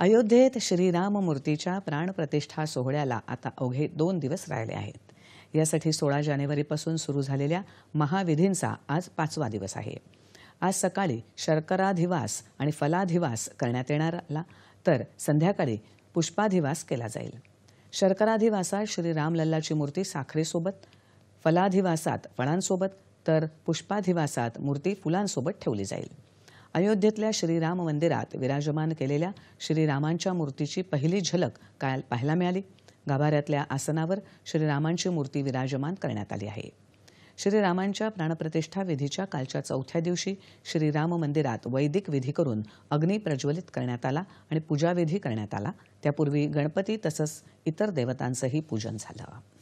अयोध्येत श्रीराम मूर्तीच्या प्राणप्रतिष्ठा सोहळ्याला आता अवघे दोन दिवस राहिले आहेत यासाठी सोळा जानेवारीपासून सुरू झालेल्या महाविधींचा आज पाचवा दिवस आहे आज सकाळी शर्कराधिवास आणि फलाधिवास करण्यात येणारला तर संध्याकाळी पुष्पाधिवास केला जाईल शर्कराधिवासात रामलल्लाची मूर्ती साखरेसोबत फलाधिवासात फळांसोबत तर पुष्पाधिवासात मूर्ती फुलांसोबत ठेवली जाईल अयोध्येतल्या श्रीराम मंदिरात विराजमान केलेल्या श्रीरामांच्या मूर्तीची पहिली झलक काल पाहायला मिळाली गाभाऱ्यातल्या आसनावर श्रीरामांची मूर्ती विराजमान करण्यात आली आहे श्रीरामांच्या प्राणप्रतिष्ठा विधीच्या कालच्या चौथ्या दिवशी श्रीराम मंदिरात वैदिक विधी करून अग्नी प्रज्वलित करण्यात आला आणि पूजाविधी करण्यात आला त्यापूर्वी गणपती तसंच इतर देवतांचंही पूजन झालं